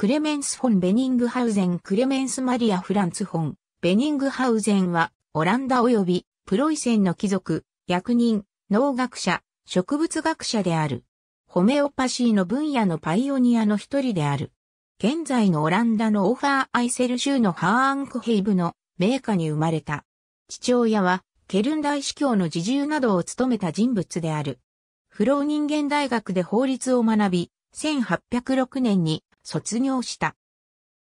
クレメンス・フォン・ベニングハウゼンクレメンス・マリア・フランツ・フォン、ベニングハウゼンは、オランダ及び、プロイセンの貴族、役人、農学者、植物学者である。ホメオパシーの分野のパイオニアの一人である。現在のオランダのオファー・アイセル州のハーアンクヘイブの名家に生まれた。父親は、ケルン大司教の自重などを務めた人物である。ロー人間大学で法律を学び、1806年に卒業した。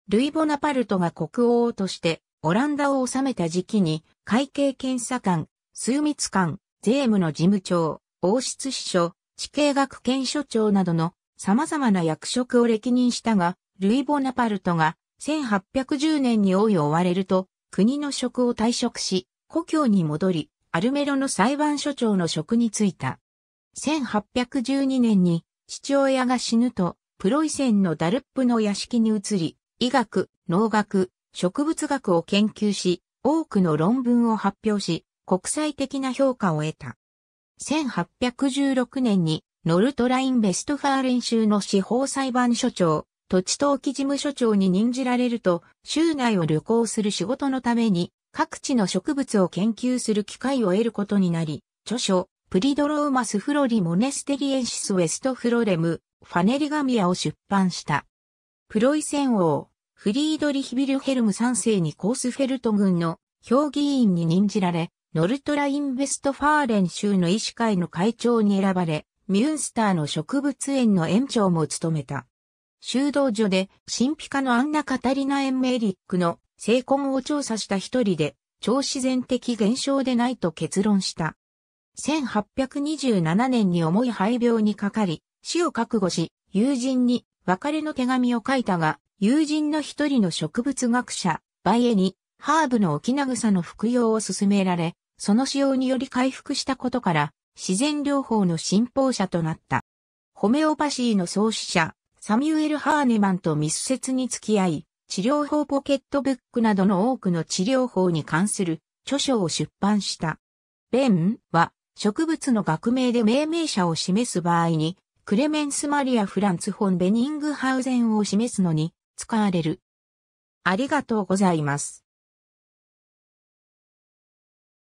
ルイ・ボナパルトが国王としてオランダを治めた時期に会計検査官、枢密官、税務の事務長、王室司書、地形学研所長などの様々な役職を歴任したが、ルイ・ボナパルトが1810年に王位を追われると国の職を退職し、故郷に戻り、アルメロの裁判所長の職に就いた。1812年に父親が死ぬとプロイセンのダルップの屋敷に移り、医学、農学、植物学を研究し、多くの論文を発表し、国際的な評価を得た。1816年にノルトライン・ベストファーレン州の司法裁判所長、土地登記事務所長に任じられると、州内を旅行する仕事のために、各地の植物を研究する機会を得ることになり、著書、プリドローマス・フロリ・モネステリエンシス・ウェスト・フロレム、ファネリガミアを出版した。プロイセン王、フリードリヒビルヘルム3世にコースフェルト軍の評議員に任じられ、ノルトラインベストファーレン州の医師会の会長に選ばれ、ミュンスターの植物園の園長も務めた。修道所で神秘家のアンナ・カタリナ・エンメリックの成婚を調査した一人で、超自然的現象でないと結論した。1827年に重い肺病にかかり、死を覚悟し、友人に別れの手紙を書いたが、友人の一人の植物学者、バイエに、ハーブの沖草の服用を勧められ、その使用により回復したことから、自然療法の信奉者となった。ホメオパシーの創始者、サミュエル・ハーネマンと密接に付き合い、治療法ポケットブックなどの多くの治療法に関する著書を出版した。ベンは植物の学名で命名者を示す場合にクレメンス・マリア・フランツ・ホン・ベニングハウゼンを示すのに使われる。ありがとうございます。